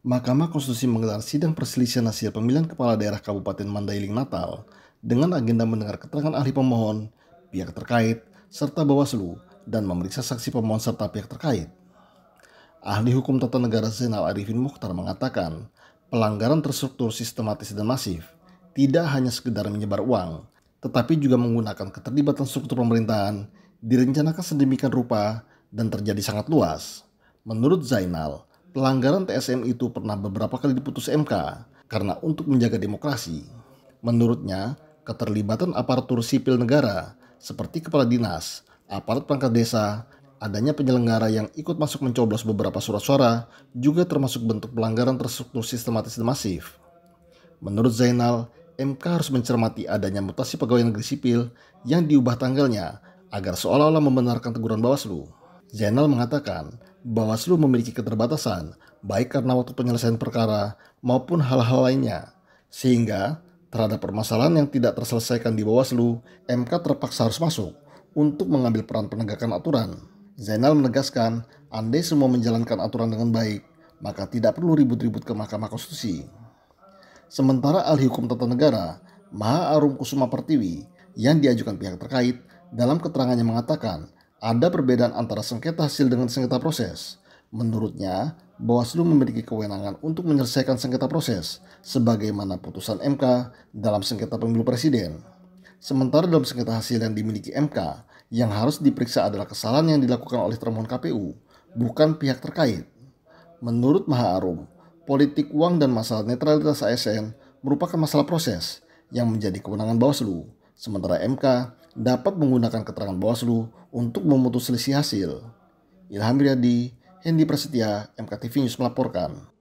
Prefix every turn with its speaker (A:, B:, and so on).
A: Mahkamah Konstitusi menggelar sidang perselisihan hasil pemilihan kepala daerah Kabupaten Mandailing Natal dengan agenda mendengar keterangan ahli pemohon, pihak terkait, serta Bawaslu dan memeriksa saksi pemohon serta pihak terkait. Ahli hukum tata negara Zainal Arifin Mukhtar mengatakan, pelanggaran terstruktur sistematis dan masif tidak hanya sekedar menyebar uang, tetapi juga menggunakan keterlibatan struktur pemerintahan direncanakan sedemikian rupa dan terjadi sangat luas. Menurut Zainal, pelanggaran TSM itu pernah beberapa kali diputus MK karena untuk menjaga demokrasi. Menurutnya, keterlibatan aparatur sipil negara seperti kepala dinas, aparat perangkat desa, adanya penyelenggara yang ikut masuk mencoblos beberapa surat suara juga termasuk bentuk pelanggaran terstruktur sistematis dan masif. Menurut Zainal, MK harus mencermati adanya mutasi pegawai negeri sipil yang diubah tanggalnya agar seolah-olah membenarkan teguran Bawaslu. Zainal mengatakan, Bawaslu memiliki keterbatasan, baik karena waktu penyelesaian perkara maupun hal-hal lainnya. Sehingga, terhadap permasalahan yang tidak terselesaikan di Bawaslu, MK terpaksa harus masuk untuk mengambil peran penegakan aturan. Zainal menegaskan, andai semua menjalankan aturan dengan baik, maka tidak perlu ribut-ribut ke Mahkamah Konstitusi. Sementara ahli hukum tata negara, Maha Arum Kusuma Pertiwi, yang diajukan pihak terkait, dalam keterangannya mengatakan ada perbedaan antara sengketa hasil dengan sengketa proses. Menurutnya, Bawaslu memiliki kewenangan untuk menyelesaikan sengketa proses, sebagaimana putusan MK dalam sengketa pemilu presiden. Sementara dalam sengketa hasil yang dimiliki MK, yang harus diperiksa adalah kesalahan yang dilakukan oleh termohon KPU, bukan pihak terkait. Menurut Maha Arum, politik uang dan masalah netralitas ASN merupakan masalah proses yang menjadi kewenangan Bawaslu Sementara MK dapat menggunakan keterangan Bawaslu untuk memutus selisih hasil. Ilham Riyadi, Hendi Prasetya, MKTV News melaporkan.